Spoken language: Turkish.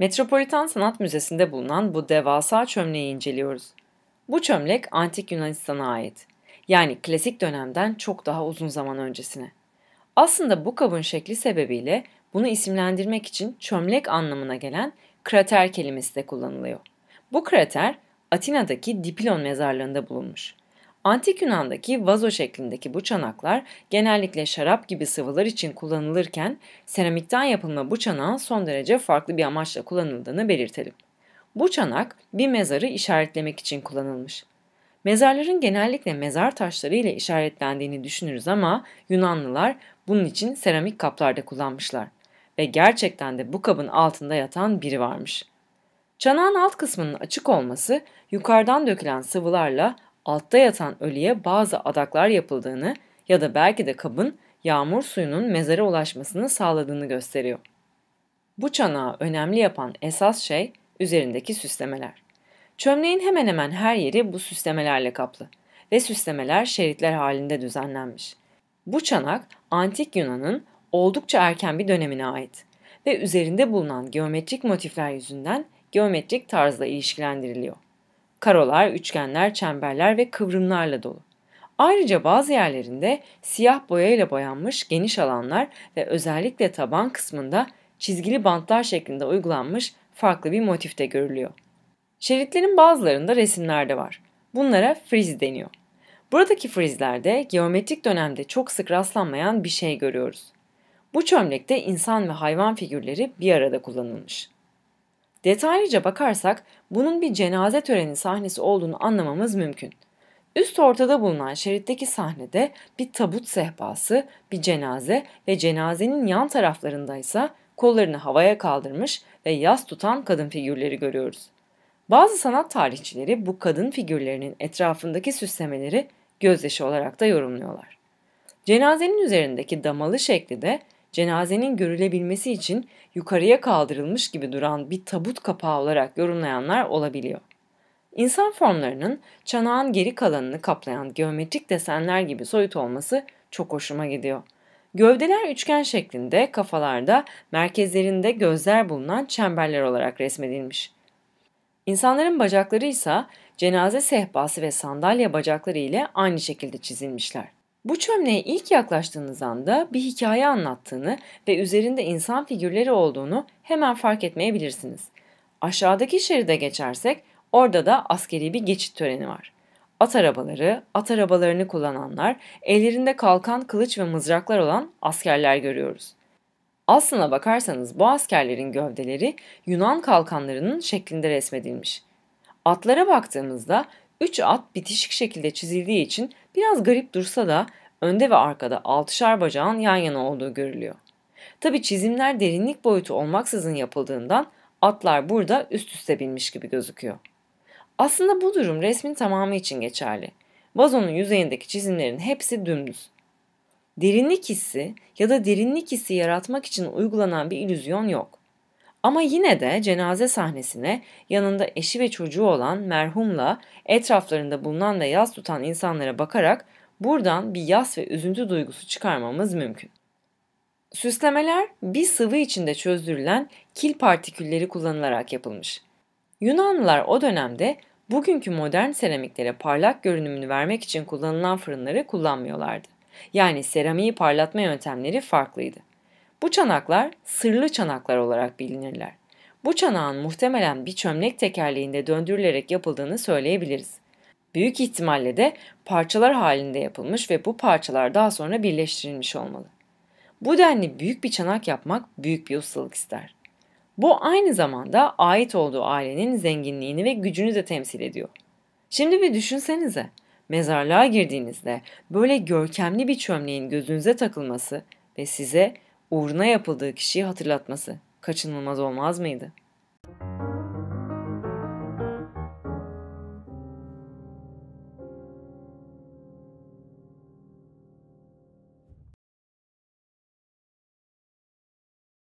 Metropolitan Sanat Müzesi'nde bulunan bu devasa çömleği inceliyoruz. Bu çömlek antik Yunanistan'a ait. Yani klasik dönemden çok daha uzun zaman öncesine. Aslında bu kabın şekli sebebiyle bunu isimlendirmek için çömlek anlamına gelen krater kelimesi de kullanılıyor. Bu krater Atina'daki Dipilon mezarlığında bulunmuş. Antik Yunan'daki vazo şeklindeki bu çanaklar genellikle şarap gibi sıvılar için kullanılırken seramikten yapılma bu çanağın son derece farklı bir amaçla kullanıldığını belirtelim. Bu çanak bir mezarı işaretlemek için kullanılmış. Mezarların genellikle mezar taşları ile işaretlendiğini düşünürüz ama Yunanlılar bunun için seramik kaplarda kullanmışlar ve gerçekten de bu kabın altında yatan biri varmış. Çanağın alt kısmının açık olması yukarıdan dökülen sıvılarla altta yatan ölüye bazı adaklar yapıldığını ya da belki de kabın yağmur suyunun mezara ulaşmasını sağladığını gösteriyor. Bu çanağı önemli yapan esas şey üzerindeki süslemeler. Çömleğin hemen hemen her yeri bu süslemelerle kaplı ve süslemeler şeritler halinde düzenlenmiş. Bu çanak antik Yunan'ın oldukça erken bir dönemine ait ve üzerinde bulunan geometrik motifler yüzünden geometrik tarzla ilişkilendiriliyor. Karolar, üçgenler, çemberler ve kıvrımlarla dolu. Ayrıca bazı yerlerinde siyah boyayla boyanmış geniş alanlar ve özellikle taban kısmında çizgili bantlar şeklinde uygulanmış farklı bir motif de görülüyor. Şeritlerin bazılarında resimler de var. Bunlara friz deniyor. Buradaki frizlerde geometrik dönemde çok sık rastlanmayan bir şey görüyoruz. Bu çömlekte insan ve hayvan figürleri bir arada kullanılmış. Detaylıca bakarsak bunun bir cenaze töreni sahnesi olduğunu anlamamız mümkün. Üst ortada bulunan şeritteki sahnede bir tabut sehpası, bir cenaze ve cenazenin yan taraflarında ise kollarını havaya kaldırmış ve yas tutan kadın figürleri görüyoruz. Bazı sanat tarihçileri bu kadın figürlerinin etrafındaki süslemeleri gözyaşı olarak da yorumluyorlar. Cenazenin üzerindeki damalı şekli de cenazenin görülebilmesi için yukarıya kaldırılmış gibi duran bir tabut kapağı olarak yorumlayanlar olabiliyor. İnsan formlarının çanağın geri kalanını kaplayan geometrik desenler gibi soyut olması çok hoşuma gidiyor. Gövdeler üçgen şeklinde, kafalarda, merkezlerinde gözler bulunan çemberler olarak resmedilmiş. İnsanların bacakları ise cenaze sehpası ve sandalye bacakları ile aynı şekilde çizilmişler. Bu çömleğe ilk yaklaştığınız anda bir hikaye anlattığını ve üzerinde insan figürleri olduğunu hemen fark etmeyebilirsiniz. Aşağıdaki şeride geçersek orada da askeri bir geçit töreni var. At arabaları, at arabalarını kullananlar, ellerinde kalkan, kılıç ve mızraklar olan askerler görüyoruz. Aslına bakarsanız bu askerlerin gövdeleri Yunan kalkanlarının şeklinde resmedilmiş. Atlara baktığımızda Üç at bitişik şekilde çizildiği için biraz garip dursa da önde ve arkada altışar bacağın yan yana olduğu görülüyor. Tabi çizimler derinlik boyutu olmaksızın yapıldığından atlar burada üst üste binmiş gibi gözüküyor. Aslında bu durum resmin tamamı için geçerli. Vazonun yüzeyindeki çizimlerin hepsi dümdüz. Derinlik hissi ya da derinlik hissi yaratmak için uygulanan bir illüzyon yok. Ama yine de cenaze sahnesine yanında eşi ve çocuğu olan merhumla etraflarında bulunan ve yas tutan insanlara bakarak buradan bir yas ve üzüntü duygusu çıkarmamız mümkün. Süslemeler bir sıvı içinde çözdürülen kil partikülleri kullanılarak yapılmış. Yunanlılar o dönemde bugünkü modern seramiklere parlak görünümünü vermek için kullanılan fırınları kullanmıyorlardı. Yani seramiği parlatma yöntemleri farklıydı. Bu çanaklar sırlı çanaklar olarak bilinirler. Bu çanağın muhtemelen bir çömlek tekerleğinde döndürülerek yapıldığını söyleyebiliriz. Büyük ihtimalle de parçalar halinde yapılmış ve bu parçalar daha sonra birleştirilmiş olmalı. Bu denli büyük bir çanak yapmak büyük bir ustalık ister. Bu aynı zamanda ait olduğu ailenin zenginliğini ve gücünü de temsil ediyor. Şimdi bir düşünsenize. Mezarlığa girdiğinizde böyle görkemli bir çömleğin gözünüze takılması ve size uğruna yapıldığı kişiyi hatırlatması kaçınılmaz olmaz mıydı?''